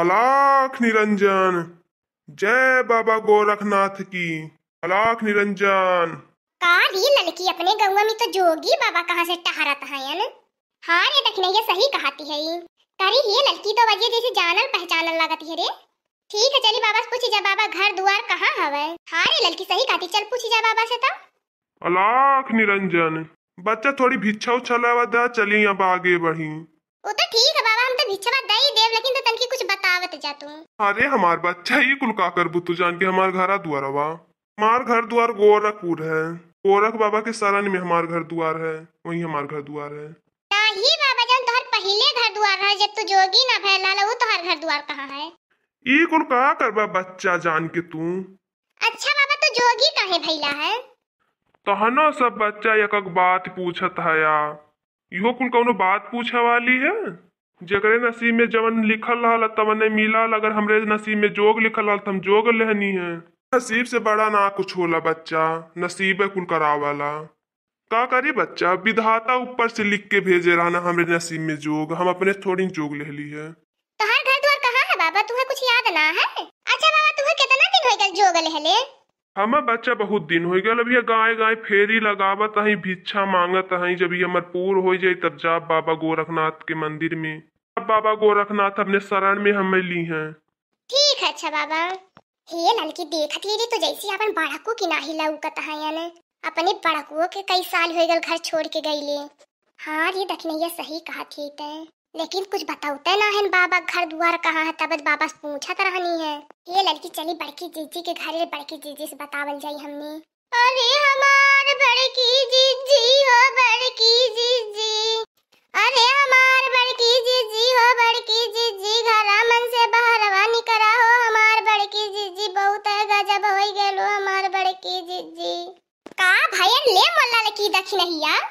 अलाख निरंजन जय बाबा गोरखनाथ की अलाख निरंजन कारी लड़की अपने गंगा में तो जोगी बाबा कहाँ से टहरा था हाँ रे दखने ये सही कहती है कारी ये लड़की तो वजह जैसे जानल पहचान लागत है रे ठीक है चली बाबा पूछी जा बाबा घर द्वार कहाँ हवे हाँ रे लड़की सही कहती चल पूछी जा बाबा से तो अलाख निरंजन बच्चा थोड़ी भिक्षा उछला चली अब आगे बढ़ी वो तो ठीक है बाबा हम तो भिक्षवा दई देव लेकिन तो तनकी कुछ बतावत जा तू अरे हमार बच्चा ही कुल का कर बुतु जान के हमार घरा दुआर बा हमार घर द्वार गोरखपुर है गोरख बाबा के सरन में हमार घर द्वार है वही हमार घर द्वार है ही बाबा जान तोहर पहले घर द्वार रह जब तू जोगी ना फैला वो तोहर घर द्वार कहाँ है ई कुल का करबा बच्चा जान के तू अच्छा बाबा तो जोगी कहे भैला है तहनो सब बच्चा एक बात पूछत है या इहो कुल कौनो बात पूछे वाली है जगरे नसीब में जवन लिखल रहल तवने मिलल अगर हमरे नसीब में जोग लिखल रहल हम जोग लेनी है नसीब से बड़ा ना कुछ होला बच्चा नसीब है कुल वाला का करी बच्चा विधाता ऊपर से लिख के भेजे ना हमरे नसीब में जोग हम अपने थोड़ी जोग लेहली है तहार घर द्वार है बाबा तुम्हें कुछ याद ना है अच्छा बाबा तुम्हें कितना दिन हो गया जोग हमार बच्चा बहुत दिन हो गया अभी गाय गाय फेरी लगावत है भिक्षा मांगत है जब ये हमारे पूर हो जाए तब जाब बाबा गोरखनाथ के मंदिर में अब बाबा गोरखनाथ अपने शरण में हमें ली है ठीक है अच्छा बाबा हे लड़की देखत ही तो जैसे अपन बड़कू की नाही लौकत है हयन अपने बड़कुओं के कई साल हो गए घर छोड़ के गई ले हाँ ये देखने ये सही कहा थी तय लेकिन कुछ बताऊते ना है बाबा घर दुआर कहाँ है तब बाबा से पूछा तो रहनी है ये लड़की चली बड़की जीजी के घर बड़की जीजी से बतावल जाई हमने अरे हमार बड़की जीजी हो बड़की जीजी अरे हमार बड़की जीजी हो बड़की जीजी घर मन से बाहर बहरवा करा हो हमार बड़की जीजी बहुत है गजब हो गए हमार बड़की जीजी का भाई ले मोला लकी दखी नहीं यार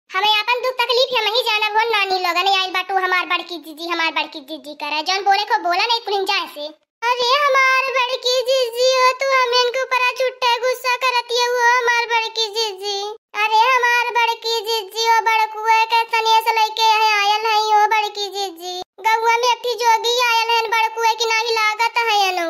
हमें अपन दुख तकलीफ है नहीं जाना बोल नानी लोग लोगन आइल बाटू हमार बड़की जीजी हमार बड़की जीजी करे जौन बोले को बोला नहीं पुलिन जाए से अरे हमार बड़की जीजी हो तू हमन इनके ऊपर छुट्टा गुस्सा करती है वो हमार बड़की जीजी अरे हमार बड़की जीजी हो बड़कुआ कैसन ये से लेके है आयल है ओ बड़की जीजी गौवा में अठी जोगी आयल है बड़कुआ की नाही लागत है नु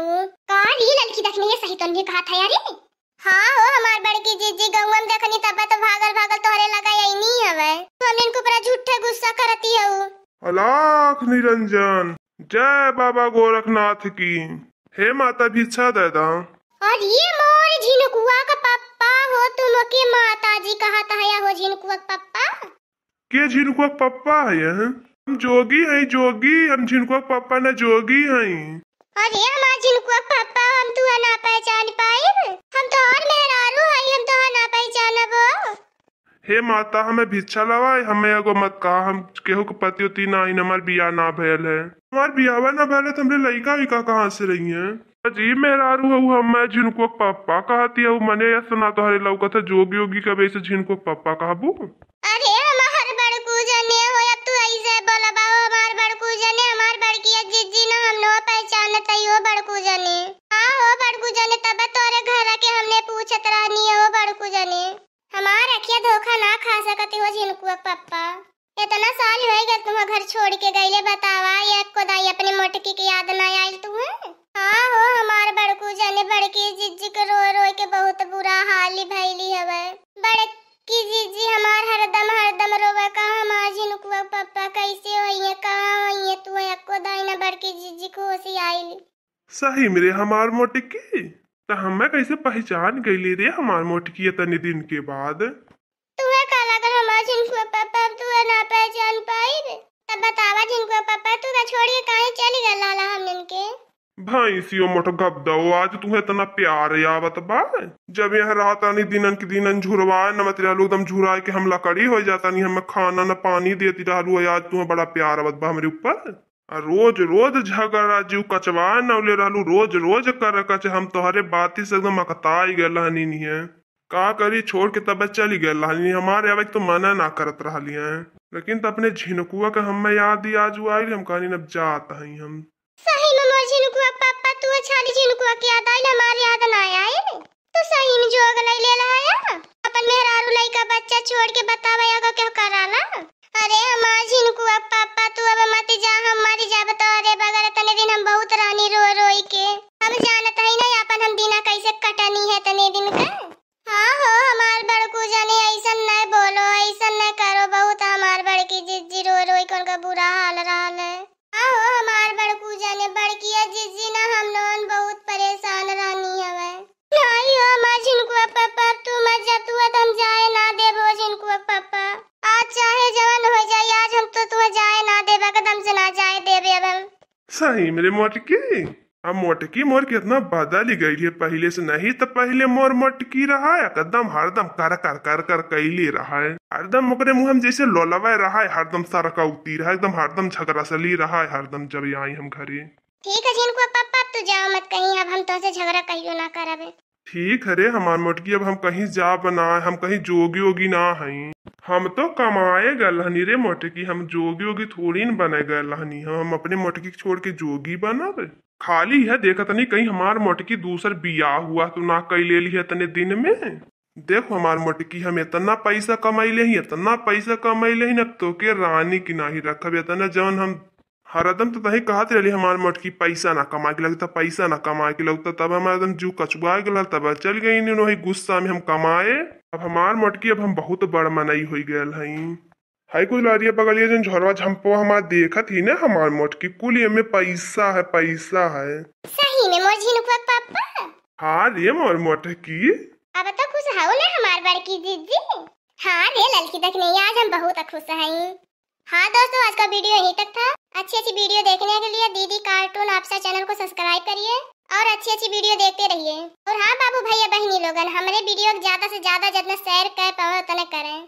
का ये लड़की देखने ये सही तो नहीं कहा था यार ये हाँ हो हमार की जीजी गौम देखनी तब तो भागल भागल तोहरे लगा यही नहीं हवे तो हमने इनको बड़ा झूठे गुस्सा करती है अलाख निरंजन जय बाबा गोरखनाथ की हे माता भिक्षा देता और ये मोर झिनकुआ का पप्पा हो तुम के माता जी कहता है हो झिनकुआ का पप्पा के झिनकुआ पप्पा है हम जोगी हैं जोगी हम झिनकुआ पप्पा ना जोगी हैं अरे हम आज इनको पापा हम तो ना पहचान पाए हम तो और मेहरारू है हम तो ना पहचान अब हे माता हमें भिक्षा लवाए हमें अगो मत कहा हम केहू के पति होती ना इन हमार बियाह ना भेल है हमार बियाह ना भेल है तो हमरे लड़का विका कहाँ से रही है अजीब जी मेहरारू हम मैं जिनको पापा कहती है वो मने या सुना तो हरे लौका था जोगी योगी कबे से जिनको पापा कहबू अरे हम हर बड़ को जाने हो अब तू आई जाए बोला बाबा साल होएगा तुम घर छोड़ के गईले बतावा ये को दाई अपनी मोटकी की याद ना आई तू तो है हाँ हो हमार बड़कू जाने बड़की जिज्जी के रो रो के बहुत बुरा हाल ही भैली हवे बड़की जिज्जी हमार हरदम हरदम रोवे कहा हमार झिनुकुआ पापा कैसे होइए कहा होइए तू एको दाई ना बड़की जिज्जी को होशी आइल सही मेरे हमार मोटकी तो हमें कैसे पहचान गई रे हमार मोटकी इतने दिन के बाद भाई सी मोटो गबदो आज इतना प्यार आवत बा जब यहाँ रात आनी दिनन की दिनन झुरवा न मत रहलू एकदम झुरा के हम लकड़ी हो जाता नहीं हमें खाना न पानी देती रहू आज तुम्हें बड़ा प्यार आवत बा हमारे ऊपर रोज रोज झगड़ा जीव कचवा न ले रहू रोज रोज कर कच हम तोहरे बात से एकदम अकता गए हनी नहीं है का करी छोड़ के तब चली गए हमारे अब तो मना ना करत रही है लेकिन तो अपने झिनकुआ के हमें याद ही आज आई हम कहानी अब जाता है हम छाली जी इनको के आता है हमारे याद ना आए तो सही में जोग अगला ले रहा है अपन मेहरारू लई का बच्चा छोड़ के बतावे या क्या कराना अरे हमार जी नहीं मेरे मोटकी अब मोटकी मोर कितना बदल गई है पहले से नहीं तो पहले मोर मोटकी रहा है एकदम हरदम कर कर कर कर कैली रहा है हरदम मुकरे मुँह हम जैसे लोलवा रहा है हरदम सरका उती रहा है एकदम हरदम झगड़ा सली रहा है हरदम जब आई हम घरे ठीक है जिनको पापा तू तो जाओ मत कहीं अब हम तुमसे झगड़ा कहियो ना करबे ठीक है रे हमार मोटकी अब हम कहीं जा बना हम कहीं जोगी ओगी ना हैं हम तो कमाए गए हनी रे मोटकी हम जोगी होगी थोड़ी न बने गए हम अपने मोटकी छोड़ के जोगी बनब खाली है तो नहीं कहीं हमार मोटकी दूसर बिया हुआ तो ना कई ले ली है तने दिन में देखो हमार मोटकी हम इतना पैसा कमाई ले इतना पैसा कमाई ले अब तो के रानी की ना ही रखब इतना जवन हम हरदम तो तही कहत रही हमार मटकी पैसा ना कमा के लगता पैसा ना कमा के लगता तब हमारे एकदम जू कचुआ गल तब चल गई नहीं वही गुस्सा में हम कमाए अब हमार मटकी अब हम बहुत बड़ मनाई हो गए हई हाई कोई लारिया बगलिया जन झोरवा झम्पो हमार देखत ही ना हमार मटकी कुल में पैसा है पैसा है सही में मोर झिनुकवा पापा हां रे मोर मटकी अब तो खुश हाउ ना हमार बड़की दीदी हां रे ललकी तक नहीं आज हम बहुत खुश हई हां दोस्तों आज का वीडियो यहीं तक था अच्छी अच्छी वीडियो देखने के लिए दीदी कार्टून आपसा चैनल को सब्सक्राइब करिए और अच्छी अच्छी वीडियो देखते रहिए और हाँ बाबू भैया बहनी लोगन हमारे वीडियो ज्यादा से ज्यादा जितना शेयर कर पाओ उतना करें